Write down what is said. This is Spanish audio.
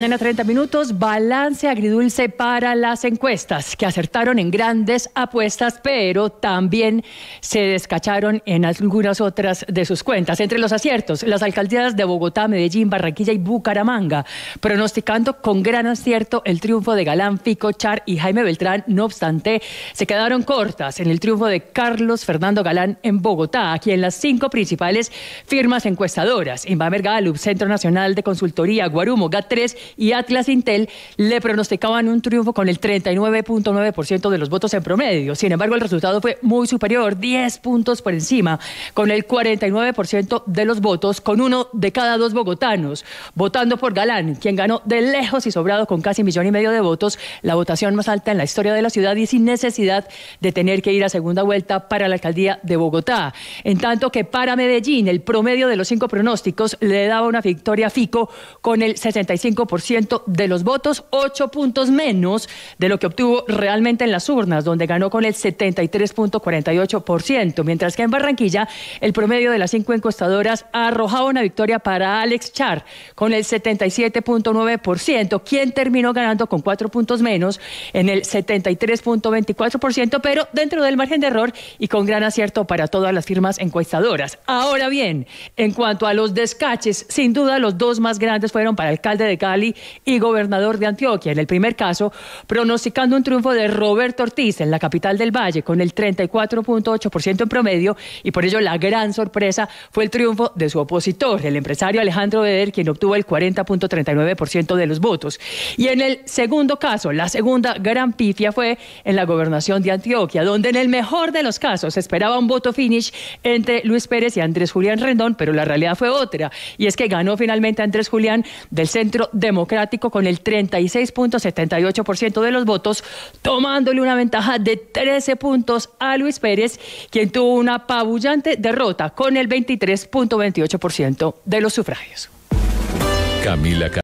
Mañana 30 minutos, balance agridulce para las encuestas, que acertaron en grandes apuestas, pero también se descacharon en algunas otras de sus cuentas. Entre los aciertos, las alcaldías de Bogotá, Medellín, Barranquilla y Bucaramanga, pronosticando con gran acierto el triunfo de Galán, Fico, Char y Jaime Beltrán. No obstante, se quedaron cortas en el triunfo de Carlos Fernando Galán en Bogotá, aquí en las cinco principales firmas encuestadoras, Invamer Gallup, Centro Nacional de Consultoría, Guarumo, GAT3 y Atlas Intel le pronosticaban un triunfo con el 39.9% de los votos en promedio. Sin embargo, el resultado fue muy superior, 10 puntos por encima, con el 49% de los votos, con uno de cada dos bogotanos, votando por Galán, quien ganó de lejos y sobrado con casi millón y medio de votos, la votación más alta en la historia de la ciudad y sin necesidad de tener que ir a segunda vuelta para la alcaldía de Bogotá. En tanto que para Medellín, el promedio de los cinco pronósticos le daba una victoria Fico con el 65% de los votos, ocho puntos menos de lo que obtuvo realmente en las urnas, donde ganó con el 73.48%, mientras que en Barranquilla el promedio de las cinco encuestadoras ha arrojado una victoria para Alex Char con el 77.9%, quien terminó ganando con cuatro puntos menos en el 73.24%, pero dentro del margen de error y con gran acierto para todas las firmas encuestadoras. Ahora bien, en cuanto a los descaches, sin duda los dos más grandes fueron para alcalde de Cali y gobernador de Antioquia. En el primer caso, pronosticando un triunfo de Roberto Ortiz en la capital del Valle con el 34.8% en promedio y por ello la gran sorpresa fue el triunfo de su opositor, el empresario Alejandro Beder, quien obtuvo el 40.39% de los votos. Y en el segundo caso, la segunda gran pifia fue en la gobernación de Antioquia, donde en el mejor de los casos se esperaba un voto finish entre Luis Pérez y Andrés Julián Rendón, pero la realidad fue otra, y es que ganó finalmente Andrés Julián del Centro Democrático democrático con el 36.78% de los votos, tomándole una ventaja de 13 puntos a Luis Pérez, quien tuvo una apabullante derrota con el 23.28% de los sufragios. Camila